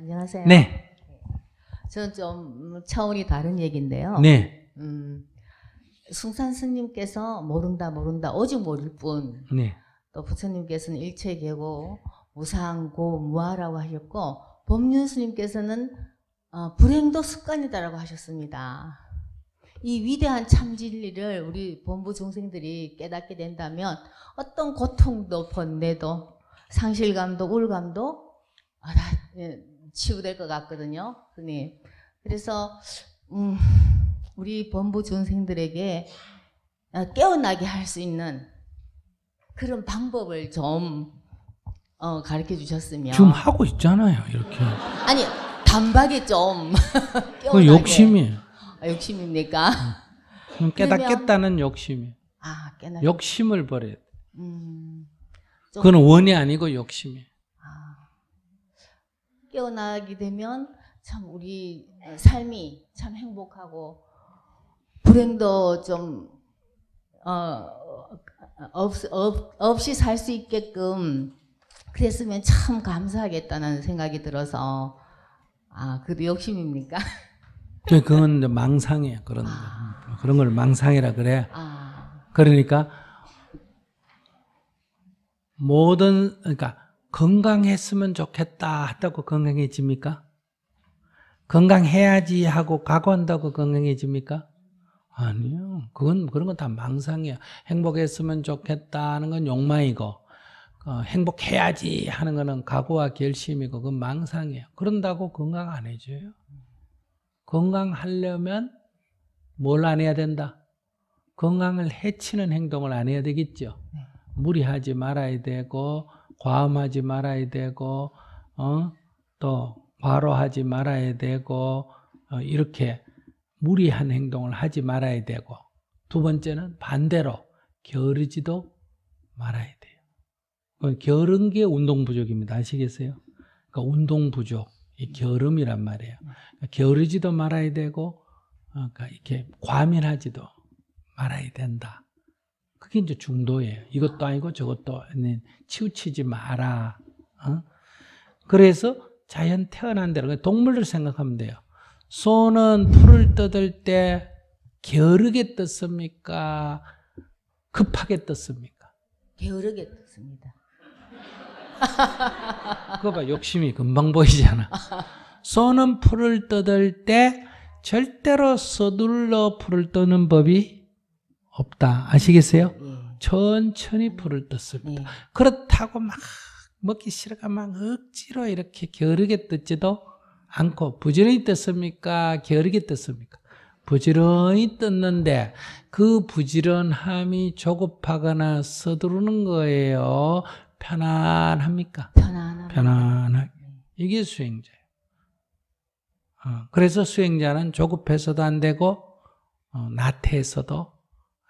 안녕하세요. 네. 네. 저는 좀 음, 차원이 다른 얘기인데요. 네. 음, 숭산 스님께서 모른다 모른다 오직 모를 뿐. 네. 또 부처님께서는 일체계고 무상고 무아라고 하셨고 법륜 스님께서는 어, 불행도 습관이다라고 하셨습니다. 이 위대한 참 진리를 우리 본부 중생들이 깨닫게 된다면 어떤 고통도 번뇌도 상실감도 우울감도 아, 나, 예, 치유될 것 같거든요. 스님. 그래서 음, 우리 본부 전생들에게 아, 깨어나게 할 수 있는 그런 방법을 좀 어, 가르쳐 주셨으면 지금 하고 있잖아요 이렇게 아니 단박에 좀 그건 욕심이 아, 욕심입니까? 응. 깨닫겠다는 그러면... 욕심이 아 깨닫 욕심을 버려야 돼 음, 좀... 그건 원이 아니고 욕심이 깨어나게 되면 참 우리 어, 삶이 참 행복하고 불행도 좀 어, 없, 없, 없이 살 수 있게끔 그랬으면 참 감사하겠다는 생각이 들어서 아 그래도 욕심입니까? 네, 그건 망상이에 그런 아. 그런 걸 망상이라 그래. 아. 그러니까 모든 그러니까 건강했으면 좋겠다 하다고 건강해집니까? 건강해야지 하고 각오한다고 건강해집니까? 아니요. 그건 그런 건 다 망상이야. 행복했으면 좋겠다 하는 건 욕망이고 어, 행복해야지 하는 거는 각오와 결심이고 그건 망상이에 그런다고 건강 안 해줘요. 건강하려면 뭘 안 해야 된다? 건강을 해치는 행동을 안 해야 되겠죠. 네. 무리하지 말아야 되고 과음하지 말아야 되고 어? 또 과로하지 말아야 되고 어, 이렇게 무리한 행동을 하지 말아야 되고 두 번째는 반대로 게으르지도 말아야 돼요. 그건 게으른 게 운동 부족입니다. 아시겠어요? 그러니까 운동 부족, 이 게으름이란 말이에요. 그러니까 게으르지도 말아야 되고 어, 그러니까 이렇게 과민하지도 말아야 된다. 그게 이제 중도예요. 이것도 아니고 저것도 아닌 치우치지 마라. 어? 그래서 자연 태어난 대로 그러니까 동물들 생각하면 돼요. 소는 풀을 뜯을 때 게으르게 뜯습니까? 급하게 뜯습니까? 게으르게 뜯습니다. 그거 봐, 욕심이 금방 보이잖아. 소는 풀을 뜯을 때 절대로 서둘러 풀을 뜯는 법이 없다. 아시겠어요? 네. 천천히 불을 떴습니다. 네. 그렇다고 막 먹기 싫어가 막 억지로 이렇게 겨르게 뜯지도 않고 부지런히 뜯습니까? 겨르게 뜯습니까? 부지런히 뜯는데 그 부지런함이 조급하거나 서두르는 거예요. 편안합니까? 편안하게. 편안하게. 네. 이게 수행자예요. 어, 그래서 수행자는 조급해서도 안 되고 어, 나태해서도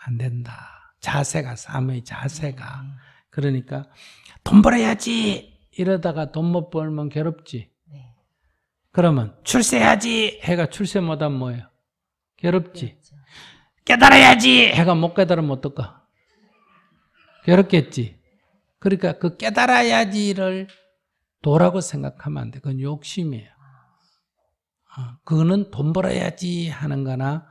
안 된다. 자세가 삶의 자세가 음. 그러니까 돈 벌어야지 이러다가 돈 못 벌면 괴롭지. 네. 그러면 출세해야지 해가 출세 못하면 뭐예요? 괴롭지. 깨달아야지 해가 못 깨달으면 어떨까? 괴롭겠지. 그러니까 그 깨달아야지를 도라고 생각하면 안 돼. 그건 욕심이에요. 아. 어, 그거는 돈 벌어야지 하는 거나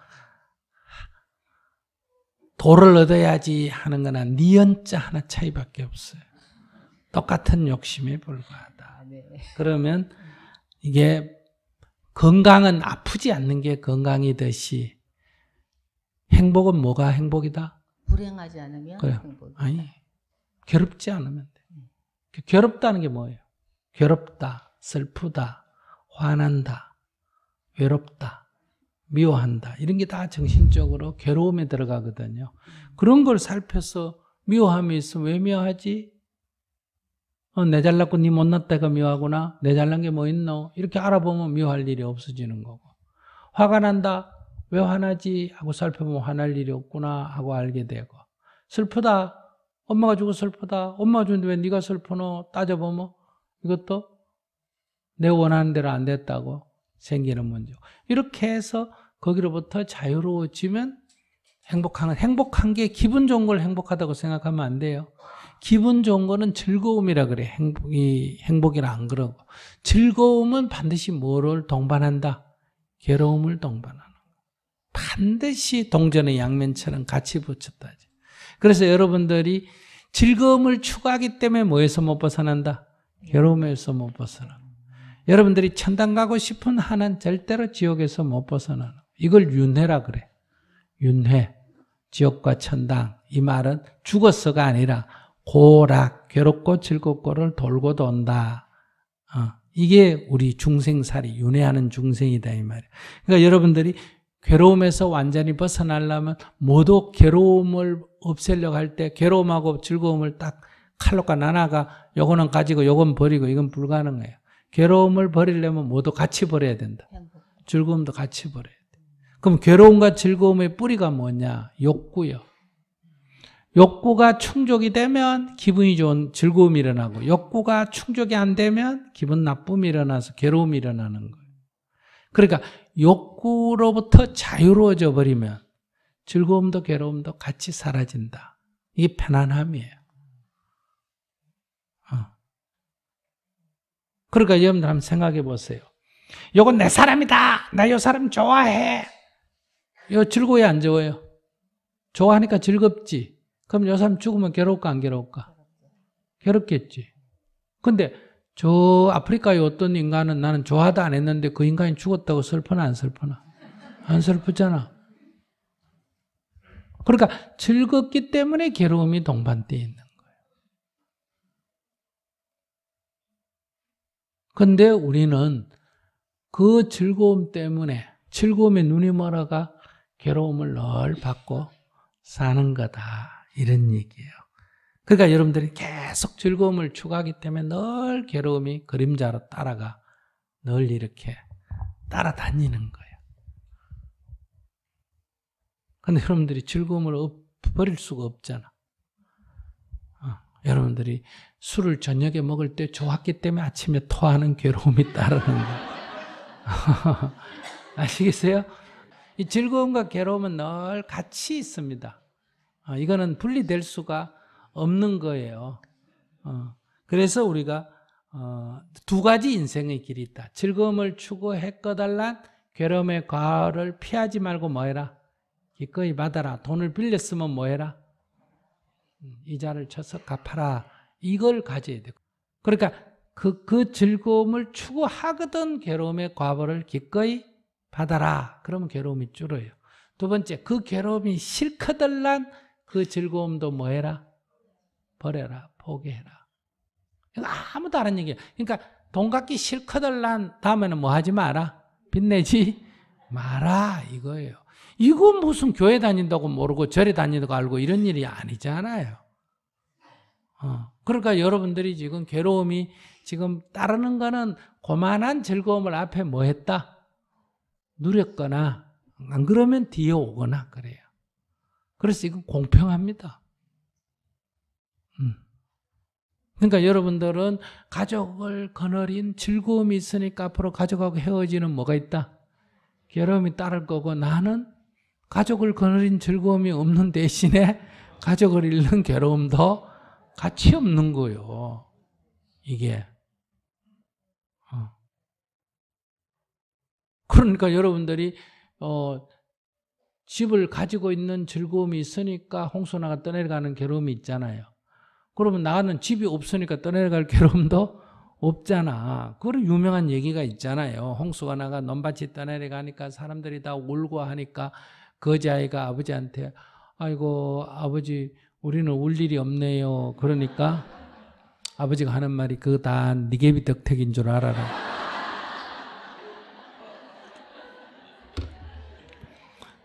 도를 얻어야지 하는 거나 니은자 하나 차이밖에 없어요. 똑같은 욕심에 불과하다. 아, 네. 그러면 이게 건강은 아프지 않는 게 건강이듯이 행복은 뭐가 행복이다? 불행하지 않으면 그래 행복이다. 아니, 괴롭지 않으면 돼. 음. 그 괴롭다는 게 뭐예요? 괴롭다, 슬프다, 화난다, 외롭다. 미워한다. 이런 게 다 정신적으로 괴로움에 들어가거든요. 그런 걸 살펴서 미워함이 있으면 왜 미워하지? 어, 내 잘났고 니 못났다가 미워하구나. 내 잘난 게 뭐 있노? 이렇게 알아보면 미워할 일이 없어지는 거고. 화가 난다. 왜 화나지? 하고 살펴보면 화날 일이 없구나 하고 알게 되고. 슬프다. 엄마가 주고 슬프다. 엄마가 주는데 왜 네가 슬프노? 따져보면 이것도 내 원하는 대로 안 됐다고 생기는 문제. 고 이렇게 해서 거기로부터 자유로워지면 행복한, 행복한 게 기분 좋은 걸 행복하다고 생각하면 안 돼요. 기분 좋은 거는 즐거움이라 그래. 행복이, 행복이라 안 그러고. 즐거움은 반드시 뭐를 동반한다? 괴로움을 동반하는 반드시 동전의 양면처럼 같이 붙였다지. 그래서 여러분들이 즐거움을 추구하기 때문에 뭐에서 못 벗어난다? 괴로움에서 못 벗어난다. 여러분들이 천당 가고 싶은 한은 절대로 지옥에서 못 벗어나는 이걸 윤회라 그래. 윤회. 지옥과 천당. 이 말은 죽었어가 아니라 고락, 괴롭고 즐겁고를 돌고 돈다. 어, 이게 우리 중생살이, 윤회하는 중생이다 이 말이야. 그러니까 여러분들이 괴로움에서 완전히 벗어나려면 모두 괴로움을 없애려고 할 때 괴로움하고 즐거움을 딱 칼로가 나나가 요거는 가지고 요건 버리고 이건 불가능해요. 괴로움을 버리려면 모두 같이 버려야 된다. 즐거움도 같이 버려야 돼. 그럼 괴로움과 즐거움의 뿌리가 뭐냐? 욕구요. 욕구가 충족이 되면 기분이 좋은 즐거움이 일어나고 욕구가 충족이 안 되면 기분 나쁨이 일어나서 괴로움이 일어나는 거예요. 그러니까 욕구로부터 자유로워져 버리면 즐거움도 괴로움도 같이 사라진다. 이게 편안함이에요. 그러니까 여러분들 한번 생각해 보세요. 요건 내 사람이다. 나 요 사람 좋아해. 요 즐거워요, 안 좋아요? 좋아하니까 즐겁지. 그럼 요 사람 죽으면 괴롭까안괴롭까 괴롭겠지. 근데 저 아프리카의 어떤 인간은 나는 좋아하다 안 했는데 그 인간이 죽었다고 슬퍼나 안 슬퍼나? 안 슬프잖아. 그러니까 즐겁기 때문에 괴로움이 동반되어 있는 근데 우리는 그 즐거움 때문에 즐거움에 눈이 멀어가 괴로움을 널 받고 사는 거다. 이런 얘기예요. 그러니까 여러분들이 계속 즐거움을 추구하기 때문에 늘 괴로움이 그림자로 따라가 늘 이렇게 따라다니는 거예요. 근데 여러분들이 즐거움을 버릴 수가 없잖아. 어, 여러분들이 술을 저녁에 먹을 때 좋았기 때문에 아침에 토하는 괴로움이 따르는 거예요. 아시겠어요? 이 즐거움과 괴로움은 늘 같이 있습니다. 아, 이거는 분리될 수가 없는 거예요. 어, 그래서 우리가 어, 두 가지 인생의 길이 있다. 즐거움을 추구해 거달란 괴로움의 과를 피하지 말고 뭐해라? 기꺼이 받아라. 돈을 빌렸으면 뭐해라? 음, 이자를 쳐서 갚아라. 이걸 가져야 되고 그러니까 그, 그 즐거움을 추구하거든 괴로움의 과보를 기꺼이 받아라. 그러면 괴로움이 줄어요. 두 번째, 그 괴로움이 싫거들란 그 즐거움도 뭐 해라? 버려라. 포기해라. 아무 도 다른 얘기예요 그러니까 돈 갖기 싫거들란 다음에는 뭐 하지 마라? 빚내지 마라. 이거예요. 이거 무슨 교회 다닌다고 모르고 절에 다닌다고 알고 이런 일이 아니잖아요. 어. 그러니까 여러분들이 지금 괴로움이 지금 따르는 거는 고만한 즐거움을 앞에 뭐 했다? 누렸거나 안 그러면 뒤에 오거나 그래요. 그래서 이건 공평합니다. 음. 그러니까 여러분들은 가족을 거느린 즐거움이 있으니까 앞으로 가족하고 헤어지는 뭐가 있다? 괴로움이 따를 거고 나는 가족을 거느린 즐거움이 없는 대신에 가족을 잃는 괴로움도 가치 없는 거요. 이게. 어. 그러니까 여러분들이 어, 집을 가지고 있는 즐거움이 있으니까 홍소나가 떠내려가는 괴로움이 있잖아요. 그러면 나는 집이 없으니까 떠내려갈 괴로움도 없잖아. 그런 유명한 얘기가 있잖아요. 홍수가 나가 넘밭이 떠내려가니까 사람들이 다 울고 하니까 거지 아이가 아버지한테 아이고 아버지 우리는 울 일이 없네요. 그러니까 아버지가 하는 말이 그거 다 니게비 덕택인 줄 알아라.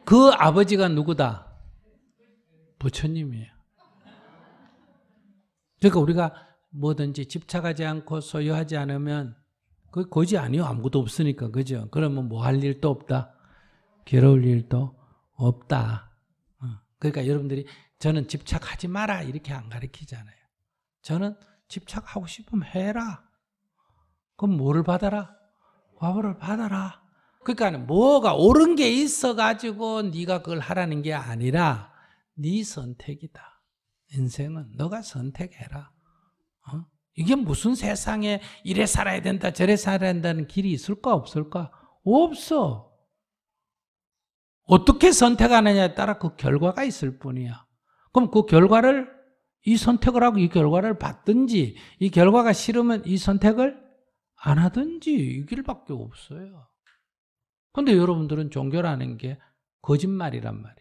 그 아버지가 누구다? 부처님이에요. 그러니까 우리가 뭐든지 집착하지 않고 소유하지 않으면 그게 거지 아니요 아무것도 없으니까 그죠? 그러면 뭐 할 일도 없다. 괴로울 일도 없다. 그러니까 여러분들이 저는 집착하지 마라 이렇게 안 가르치잖아요. 저는 집착하고 싶으면 해라. 그럼 뭐를 받아라? 과보를 받아라. 그러니까 뭐가 옳은 게 있어가지고 네가 그걸 하라는 게 아니라 네 선택이다. 인생은 너가 선택해라. 어? 이게 무슨 세상에 이래 살아야 된다 저래 살아야 된다는 길이 있을까 없을까? 없어. 어떻게 선택하느냐에 따라 그 결과가 있을 뿐이야. 그럼 그 결과를 이 선택을 하고 이 결과를 받든지 이 결과가 싫으면 이 선택을 안 하든지 이 길밖에 없어요. 근데 여러분들은 종교라는 게 거짓말이란 말이에요.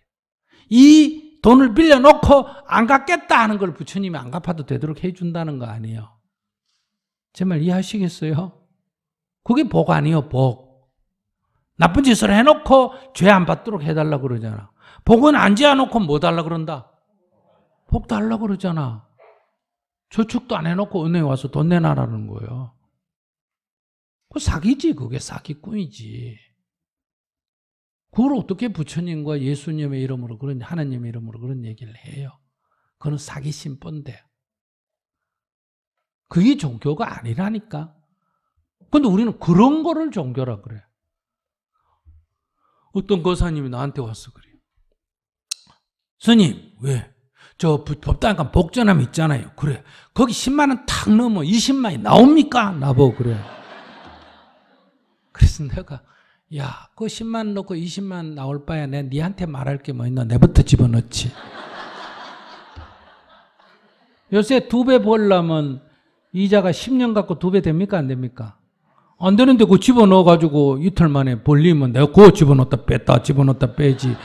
이 돈을 빌려놓고 안 갚겠다 하는 걸 부처님이 안 갚아도 되도록 해준다는 거 아니에요. 제 말 이해하시겠어요? 그게 복 아니에요, 복. 나쁜 짓을 해놓고 죄 안 받도록 해달라 그러잖아. 복은 안 지어놓고 뭐 달라 그런다? 복 달라 그러잖아. 저축도 안 해놓고 은행 에 와서 돈 내놔라는 거예요. 그 사기지, 그게 사기꾼이지. 그걸 어떻게 부처님과 예수님의 이름으로 그런, 하나님의 이름으로 그런 얘기를 해요. 그건 사기신 뻔데. 그게 종교가 아니라니까. 근데 우리는 그런 거를 종교라 그래. 어떤 거사님이 나한테 와서 그래요. 스님, 왜? 저 법당간 복전함 있잖아요. 그래. 거기 10만 원탁 넘어 20만이 나옵니까? 나보고 그래. 그래서 내가 야, 그 10만 넣고 20만 나올 바야 내 니한테 말할 게 뭐 있나? 내부터 집어넣지. 요새 두 배 벌려면 이자가 10년 갖고 두 배 됩니까? 안 됩니까? 안 되는데 그거 집어넣어가지고 이틀 만에 벌리면 내가 그거 집어넣었다 뺐다 집어넣었다 빼지.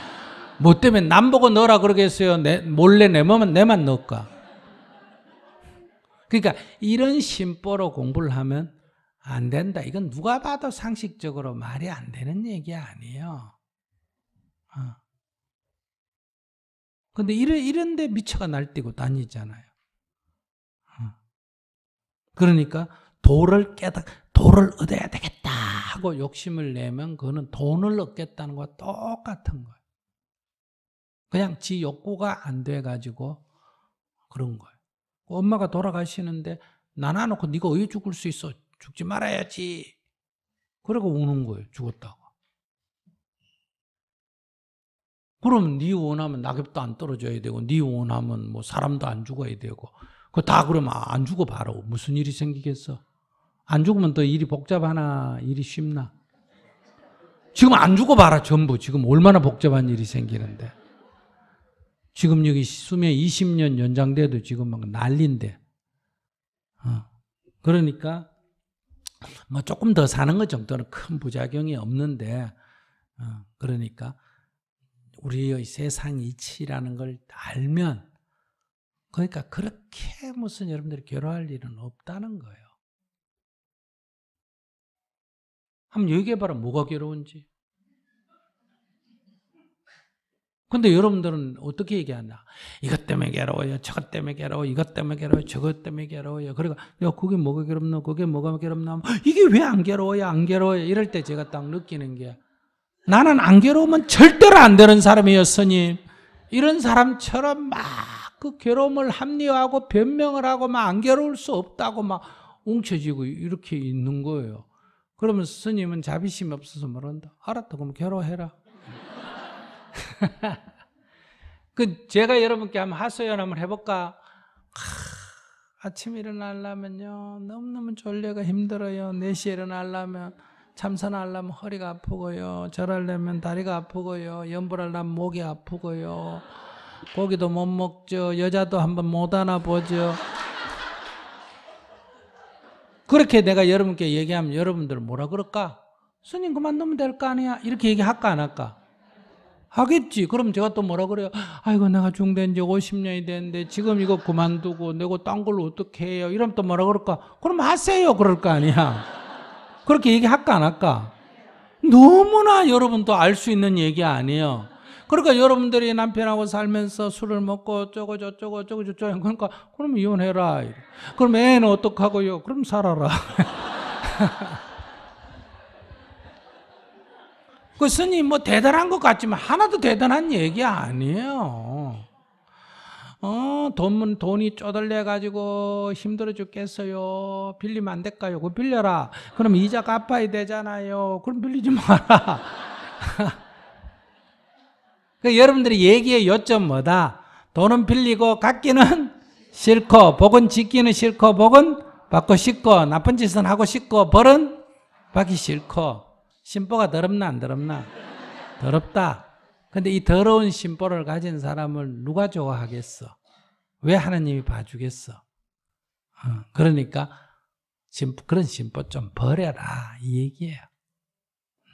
뭐 때문에 남보고 넣어라 그러겠어요. 내, 몰래 내 몸은 내만 넣을까. 그러니까 이런 심보로 공부를 하면 안 된다. 이건 누가 봐도 상식적으로 말이 안 되는 얘기 아니에요. 어. 근데 이런, 이런데 미처가 날뛰고 다니잖아요. 어. 그러니까 도를 깨닫, 돈을 얻어야 되겠다 하고 욕심을 내면 그거는 돈을 얻겠다는 거와 똑같은 거예요. 그냥 지 욕구가 안 돼가지고 그런 거예요. 엄마가 돌아가시는데 나눠놓고 네가 왜 죽을 수 있어? 죽지 말아야지. 그러고 우는 거예요. 죽었다고. 그럼 네 원하면 낙엽도 안 떨어져야 되고 네 원하면 뭐 사람도 안 죽어야 되고 그다 그러면 안 죽어 봐라. 무슨 일이 생기겠어? 안 죽으면 또 일이 복잡하나 일이 쉽나? 지금 안 죽어봐라 전부 지금 얼마나 복잡한 일이 생기는데 지금 여기 수명 20년 연장돼도 지금 막 난린데 어. 그러니까 뭐 조금 더 사는 것 정도는 큰 부작용이 없는데 어. 그러니까 우리의 세상 이치라는 걸 알면 그러니까 그렇게 무슨 여러분들이 괴로워할 일은 없다는 거예요. 한번 얘기해봐라. 뭐가 괴로운지. 근데 여러분들은 어떻게 얘기하나? 이것 때문에 괴로워요. 저것 때문에 괴로워. 이것 때문에 괴로워. 저것 때문에 괴로워요. 그리고 야 그게 뭐가 괴롭나? 그게 뭐가 괴롭나? 이게 왜 안 괴로워요? 안 괴로워요? 이럴 때 제가 딱 느끼는 게 나는 안 괴로우면 절대로 안 되는 사람이에요, 스님. 이런 사람처럼 막 그 괴로움을 합리화하고 변명을 하고 막 안 괴로울 수 없다고 막 웅쳐지고 이렇게 있는 거예요. 그러면 스님은 자비심이 없어서 모른다. 알았다. 그럼 결혼해라. 그 제가 여러분께 한번 하소연 한번 해볼까? 아, 아침 일어나려면요 너무너무 졸려가 힘들어요. 4시에 일어나려면 참선하려면 허리가 아프고요. 절하려면 다리가 아프고요. 연불하려면 목이 아프고요. 고기도 못 먹죠. 여자도 한번 못 안아보죠. 그렇게 내가 여러분께 얘기하면 여러분들 뭐라 그럴까? 스님 그만두면 될 거 아니야? 이렇게 얘기할까 안 할까? 하겠지. 그럼 제가 또 뭐라 그래요? 아이고 내가 중대지 50년이 됐는데 지금 이거 그만두고 내고 딴 걸로 어떻게 해요? 이러면 또 뭐라 그럴까? 그럼 하세요. 그럴 거 아니야. 그렇게 얘기할까 안 할까? 너무나 여러분도 알 수 있는 얘기 아니에요. 그러니까 여러분들이 남편하고 살면서 술을 먹고 어쩌고 저쩌고 어쩌고 저쩌고 그러니까 그럼 이혼해라. 그럼 애는 어떡하고요? 그럼 살아라. 그 스님 뭐 대단한 것 같지만 하나도 대단한 얘기 아니에요. 어, 돈, 돈이 쪼들려가지고 힘들어 죽겠어요. 빌리면 안 될까요? 그 빌려라. 그럼 이자 갚아야 되잖아요. 그럼 빌리지 마라. 그러니까 여러분들이 얘기의 요점 뭐다? 돈은 빌리고 갖기는 싫고 복은 짓기는 싫고 복은 받고 싶고 나쁜 짓은 하고 싶고 벌은 받기 싫고 심보가 더럽나 안 더럽나? 더럽다. 근데 이 더러운 심보를 가진 사람을 누가 좋아하겠어? 왜 하나님이 봐주겠어? 어, 그러니까 심 그런 심보 좀 버려라 이 얘기예요.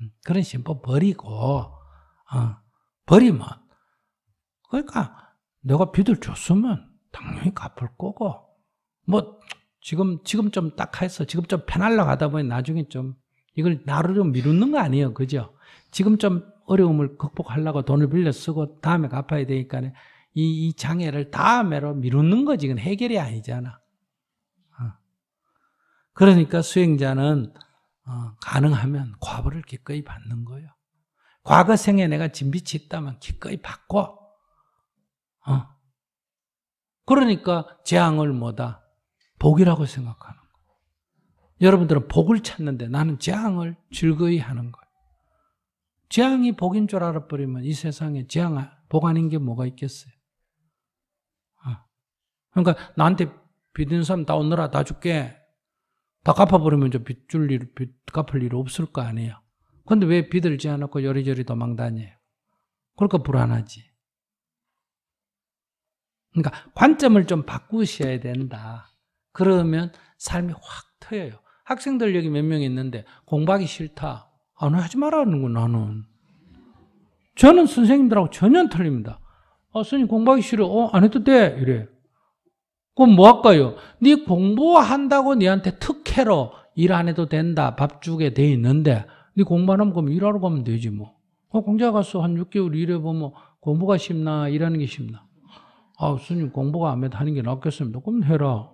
음, 그런 심보 버리고 어, 버리면 그러니까 내가 빚을 줬으면 당연히 갚을 거고 뭐 지금 지금 좀 딱 해서 지금 좀 편하려고 하다 보니 나중에 좀 이걸 나를좀 미루는 거 아니에요 그죠 지금 좀 어려움을 극복하려고 돈을 빌려 쓰고 다음에 갚아야 되니까 이, 이 장애를 다음에로 미루는 거 지금 해결이 아니잖아 어. 그러니까 수행자는 어, 가능하면 과보를 기꺼이 받는 거예요 과거 생에 내가 진빛이 있다면 기꺼이 바꿔. 어. 그러니까 재앙을 뭐다? 복이라고 생각하는 거. 여러분들은 복을 찾는데 나는 재앙을 즐거이 하는 거 재앙이 복인 줄 알아버리면 이 세상에 재앙, 복 아닌 게 뭐가 있겠어요? 어. 그러니까 나한테 빚은 사람 다 오느라 다 줄게. 다 갚아버리면 저 빚줄 일, 빚 갚을 일 없을 거 아니에요. 근데 왜 비들지 않았고 요리조리 도망다녀요? 그러니까 불안하지. 그러니까 관점을 좀 바꾸셔야 된다. 그러면 삶이 확 트여요. 학생들 여기 몇 명 있는데 공부하기 싫다. 아, 나 하지 말라는구 나는. 저는 선생님들하고 전혀 틀립니다. 아, 선생님 공부하기 싫어. 어, 안 해도 돼. 이래. 그럼 뭐 할까요? 네 공부한다고 네한테 특혜로 일 안 해도 된다. 밥 주게 돼 있는데 네 공부하면 그럼 일하러 가면 되지 뭐. 어, 공자 가서 한 6개월 일해보면 공부가 쉽나, 일하는 게 쉽나. 아, 스님 공부가 안 해도 하는 게 낫겠습니다. 그럼 해라.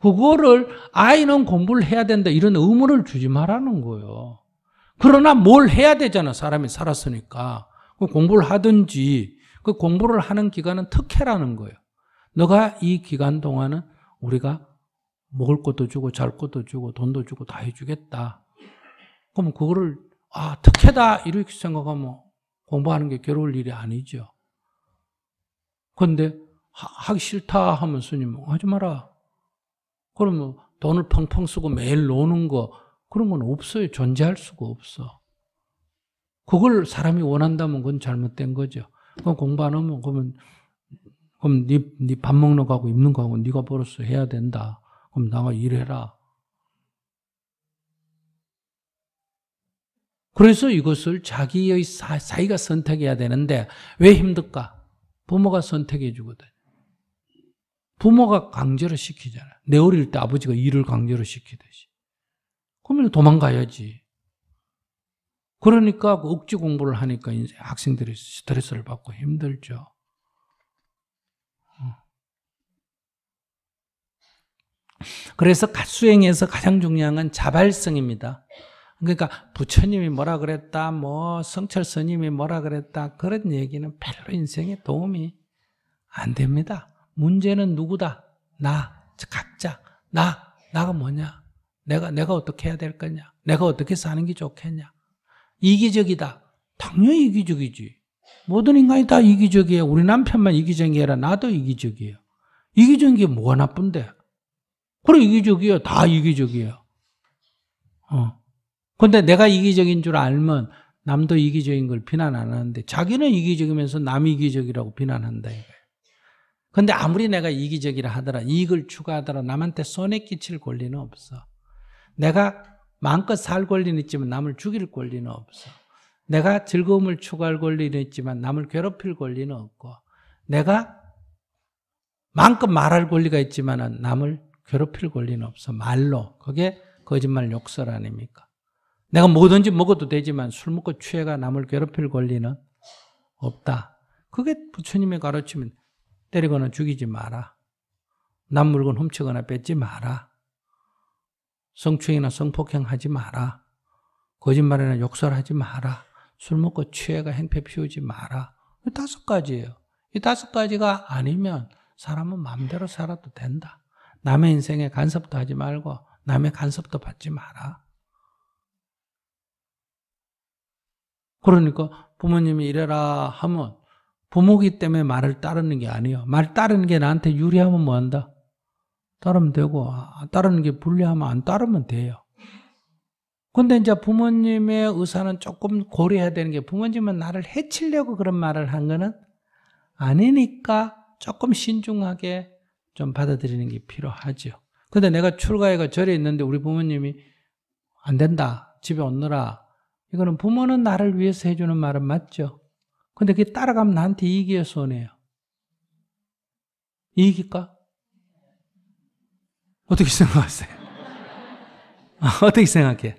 그거를 아이는 공부를 해야 된다 이런 의무를 주지 말라는 거예요. 그러나 뭘 해야 되잖아 사람이 살았으니까 그 공부를 하든지 그 공부를 하는 기간은 특혜라는 거예요. 너가 이 기간 동안은 우리가 먹을 것도 주고 잘 것도 주고 돈도 주고 다 해주겠다. 그럼 그거를 아 특혜다 이렇게 생각하면 공부하는 게 괴로울 일이 아니죠. 그런데 하기 싫다 하면 스님 하지 마라. 그러면 돈을 펑펑 쓰고 매일 노는 거 그런 건 없어요. 존재할 수가 없어. 그걸 사람이 원한다면 그건 잘못된 거죠. 그건 공부 안 하면 그러면 그럼 네밥 네 먹는 거하고 입는 거하고 네가 벌어서 해야 된다. 그럼 나가 일해라. 그래서 이것을 자기의 사, 사이가 선택해야 되는데 왜 힘들까? 부모가 선택해 주거든. 부모가 강제로 시키잖아. 내 어릴 때 아버지가 일을 강제로 시키듯이. 그러면 도망가야지. 그러니까 그 억지 공부를 하니까 이제 학생들이 스트레스를 받고 힘들죠. 그래서 갓수행에서 가장 중요한 건 자발성입니다. 그러니까 부처님이 뭐라 그랬다, 뭐 성철 스님이 뭐라 그랬다 그런 얘기는 별로 인생에 도움이 안 됩니다. 문제는 누구다? 나, 각자 나, 나가 뭐냐? 내가 내가 어떻게 해야 될 거냐? 내가 어떻게 사는 게 좋겠냐? 이기적이다. 당연히 이기적이지. 모든 인간이 다 이기적이에요. 우리 남편만 이기적이라 나도 이기적이에요. 이기적인 게 뭐가 나쁜데? 그래, 이기적이야. 다 이기적이야. 어. 근데 내가 이기적인 줄 알면 남도 이기적인 걸 비난 안 하는데 자기는 이기적이면서 남이 기적이라고 비난한다. 근데 아무리 내가 이기적이라 하더라, 이익을 추구하더라, 남한테 손해 끼칠 권리는 없어. 내가 마음껏 살 권리는 있지만 남을 죽일 권리는 없어. 내가 즐거움을 추구할 권리는 있지만 남을 괴롭힐 권리는 없고, 내가 마음껏 말할 권리가 있지만 남을 괴롭힐 권리는 없어. 말로. 그게 거짓말 욕설 아닙니까? 내가 뭐든지 먹어도 되지만 술 먹고 취해가 남을 괴롭힐 권리는 없다. 그게 부처님의 가르침인 때리거나 죽이지 마라. 남 물건 훔치거나 뺏지 마라. 성추행이나 성폭행하지 마라. 거짓말이나 욕설하지 마라. 술 먹고 취해가 행패 피우지 마라. 다섯 가지예요. 이 다섯 가지가 아니면 사람은 마음대로 살아도 된다. 남의 인생에 간섭도 하지 말고 남의 간섭도 받지 마라. 그러니까 부모님이 이래라 하면 부모기 때문에 말을 따르는 게 아니에요. 말 따르는 게 나한테 유리하면 뭐한다? 따르면 되고 아, 따르는 게 불리하면 안 따르면 돼요. 근데 이제 부모님의 의사는 조금 고려해야 되는 게 부모님은 나를 해치려고 그런 말을 한 거는 아니니까 조금 신중하게 좀 받아들이는 게 필요하죠. 근데 내가 출가해가 절에 있는데 우리 부모님이 안 된다. 집에 오느라. 이거는 부모는 나를 위해서 해주는 말은 맞죠. 근데 그게 따라가면 나한테 이익이어서오네요 이익일까? 어떻게 생각하세요? 아, 어떻게 생각해?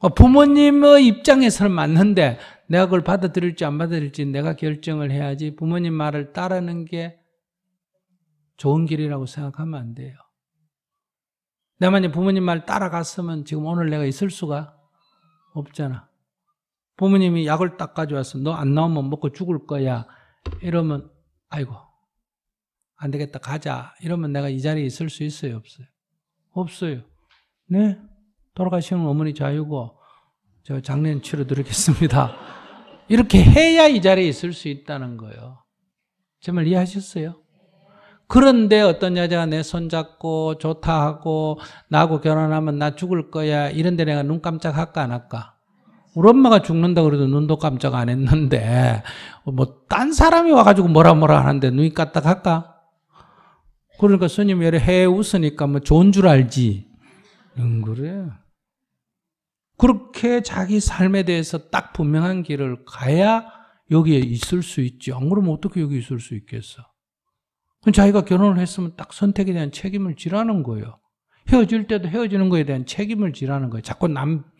아, 부모님의 입장에서는 맞는데 내가 그걸 받아들일지 안 받아들일지 내가 결정을 해야지 부모님 말을 따르는 게 좋은 길이라고 생각하면 안 돼요. 내만 부모님 말 따라갔으면 지금 오늘 내가 있을 수가 없잖아. 부모님이 약을 딱 가져와서 너안 나오면 먹고 죽을 거야. 이러면 아이고 안 되겠다 가자. 이러면 내가 이 자리에 있을 수 있어요 없어요? 없어요. 네 돌아가시는 어머니 자유고 저 장례는 치러드리겠습니다. 이렇게 해야 이 자리에 있을 수 있다는 거예요. 정말 이해하셨어요? 그런데 어떤 여자가 내 손잡고 좋다 하고 나하고 결혼하면 나 죽을 거야 이런데 내가 눈 깜짝 할까 안 할까? 우리 엄마가 죽는다 그래도 눈도 깜짝 안 했는데 뭐 딴 사람이 와가지고 뭐라 뭐라 하는데 눈이 까딱 할까? 그러니까 스님 예를 해 웃으니까 뭐 좋은 줄 알지. 응 그래. 그렇게 자기 삶에 대해서 딱 분명한 길을 가야 여기에 있을 수 있지. 안 그러면 어떻게 여기 있을 수 있겠어? 자기가 결혼을 했으면 딱 선택에 대한 책임을 지라는 거예요. 헤어질 때도 헤어지는 거에 대한 책임을 지라는 거예요. 자꾸 남,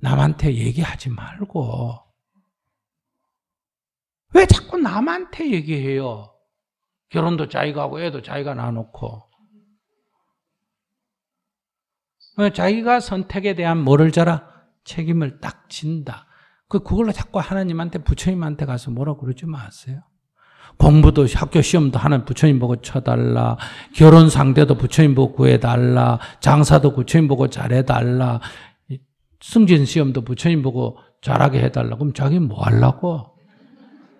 남한테 얘기하지 말고. 왜 자꾸 남한테 얘기해요? 결혼도 자기가 하고 애도 자기가 나놓고. 어, 자기가 선택에 대한 뭐를 자라? 책임을 딱 진다. 그, 걸로 자꾸 하나님한테, 부처님한테 가서 뭐라 그러지 마세요. 공부도 학교 시험도 하나 부처님 보고 쳐달라. 결혼 상대도 부처님 보고 구해달라. 장사도 부처님 보고 잘해달라. 승진 시험도 부처님 보고 잘하게 해달라. 그럼 자기 뭐 하려고?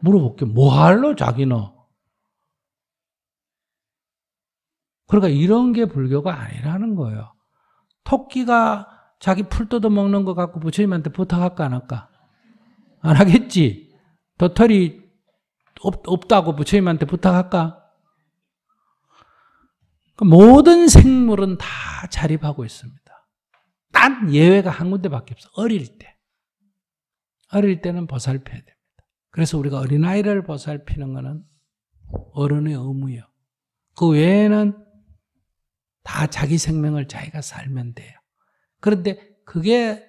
물어볼게. 뭐할로 자기는? 그러니까 이런 게 불교가 아니라는 거예요. 토끼가 자기 풀 뜯어 먹는 것 갖고 부처님한테 부탁할까, 안 할까? 안 하겠지. 도털이 없, 없다고 부처님한테 부탁할까? 그러니까 모든 생물은 다 자립하고 있습니다. 딱 예외가 한 군데밖에 없어. 어릴 때. 어릴 때는 보살펴야 됩니다. 그래서 우리가 어린아이를 보살피는 것은 어른의 의무요. 그 외에는 다 자기 생명을 자기가 살면 돼요. 그런데 그게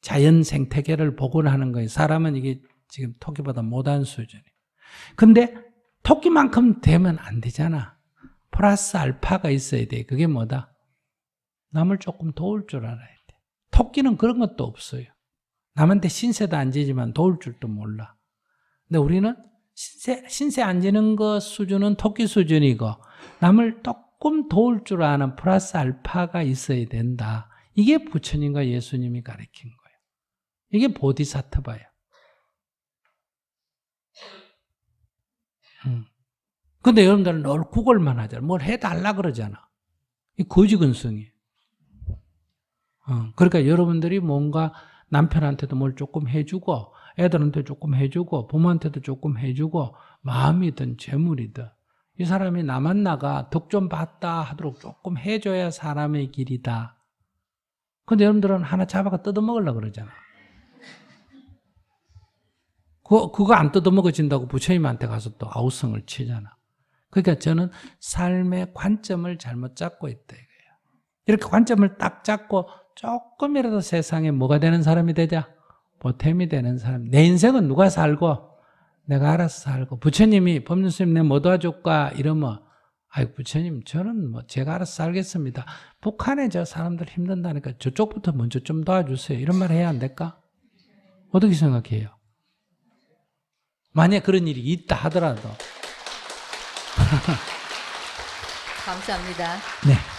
자연 생태계를 복원하는 거예요. 사람은 이게 지금 토기보다 못한 수준이에요. 근데 토끼만큼 되면 안 되잖아. 플러스 알파가 있어야 돼. 그게 뭐다? 남을 조금 도울 줄 알아야 돼. 토끼는 그런 것도 없어요. 남한테 신세도 안 지지만 도울 줄도 몰라. 근데 우리는 신세, 신세 안 지는 것 수준은 토끼 수준이고, 남을 조금 도울 줄 아는 플러스 알파가 있어야 된다. 이게 부처님과 예수님이 가르친 거예요. 이게 보디사트바예요. 음. 근데 여러분들은 늘 구걸만 하잖아. 뭘 해달라 그러잖아. 이 거지근성이에요. 어, 그러니까 여러분들이 뭔가 남편한테도 뭘 조금 해주고, 애들한테 조금 해주고, 부모한테도 조금 해주고, 마음이든 재물이든, 이 사람이 나만 나가 덕좀 봤다 하도록 조금 해줘야 사람의 길이다. 근데 여러분들은 하나 잡아가 뜯어먹으려 그러잖아. 그거, 그거 안 뜯어먹어진다고 부처님한테 가서 또 아우성을 치잖아. 그러니까 저는 삶의 관점을 잘못 잡고 있다 이거예요. 이렇게 관점을 딱 잡고 조금이라도 세상에 뭐가 되는 사람이 되자 보탬이 되는 사람. 내 인생은 누가 살고 내가 알아서 살고 부처님이 법륜스님 내뭐 도와줄까 이러면 아이 부처님 저는 뭐 제가 알아서 살겠습니다. 북한에 저 사람들 힘든다니까 저쪽부터 먼저 좀 도와주세요. 이런 말 해야 안 될까? 어떻게 생각해요? 만약 그런 일이 있다 하더라도 감사합니다. 네.